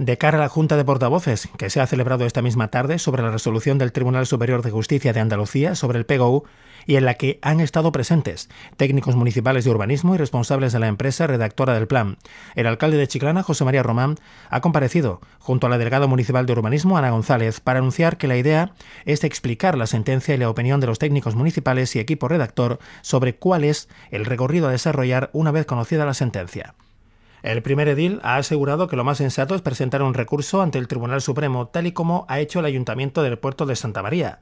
de cara a la Junta de Portavoces, que se ha celebrado esta misma tarde sobre la resolución del Tribunal Superior de Justicia de Andalucía sobre el PGU y en la que han estado presentes técnicos municipales de urbanismo y responsables de la empresa redactora del plan. El alcalde de Chiclana, José María Román, ha comparecido junto a la delegada municipal de urbanismo, Ana González, para anunciar que la idea es explicar la sentencia y la opinión de los técnicos municipales y equipo redactor sobre cuál es el recorrido a desarrollar una vez conocida la sentencia. El primer edil ha asegurado que lo más sensato es presentar un recurso ante el Tribunal Supremo, tal y como ha hecho el Ayuntamiento del Puerto de Santa María.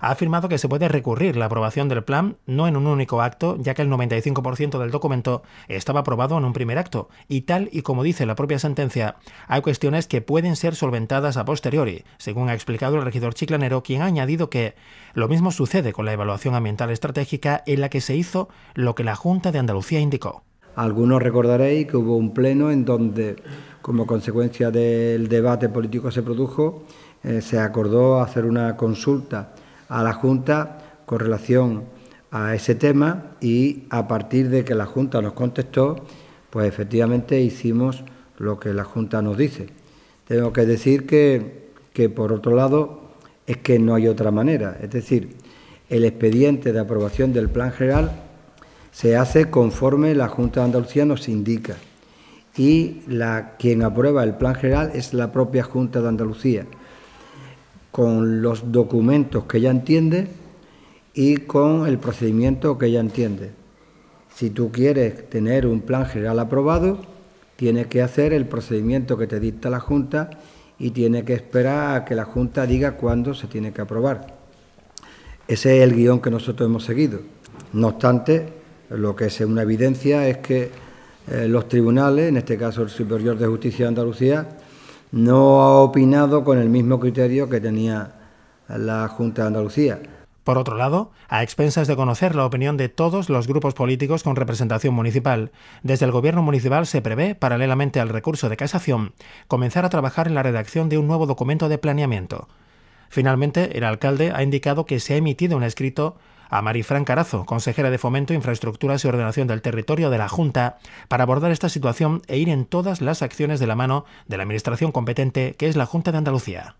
Ha afirmado que se puede recurrir la aprobación del plan no en un único acto, ya que el 95% del documento estaba aprobado en un primer acto, y tal y como dice la propia sentencia, hay cuestiones que pueden ser solventadas a posteriori, según ha explicado el regidor chiclanero, quien ha añadido que lo mismo sucede con la evaluación ambiental estratégica en la que se hizo lo que la Junta de Andalucía indicó. Algunos recordaréis que hubo un pleno en donde, como consecuencia del debate político que se produjo, eh, se acordó hacer una consulta a la Junta con relación a ese tema y a partir de que la Junta nos contestó, pues efectivamente hicimos lo que la Junta nos dice. Tengo que decir que, que por otro lado, es que no hay otra manera. Es decir, el expediente de aprobación del plan general se hace conforme la Junta de Andalucía nos indica y la, quien aprueba el plan general es la propia Junta de Andalucía, con los documentos que ella entiende y con el procedimiento que ella entiende. Si tú quieres tener un plan general aprobado, tienes que hacer el procedimiento que te dicta la Junta y tienes que esperar a que la Junta diga cuándo se tiene que aprobar. Ese es el guión que nosotros hemos seguido. No obstante, lo que es una evidencia es que eh, los tribunales, en este caso el Superior de Justicia de Andalucía, no ha opinado con el mismo criterio que tenía la Junta de Andalucía. Por otro lado, a expensas de conocer la opinión de todos los grupos políticos con representación municipal, desde el Gobierno municipal se prevé, paralelamente al recurso de casación, comenzar a trabajar en la redacción de un nuevo documento de planeamiento. Finalmente, el alcalde ha indicado que se ha emitido un escrito a Marifran Carazo, consejera de Fomento, Infraestructuras y Ordenación del Territorio de la Junta, para abordar esta situación e ir en todas las acciones de la mano de la Administración competente, que es la Junta de Andalucía.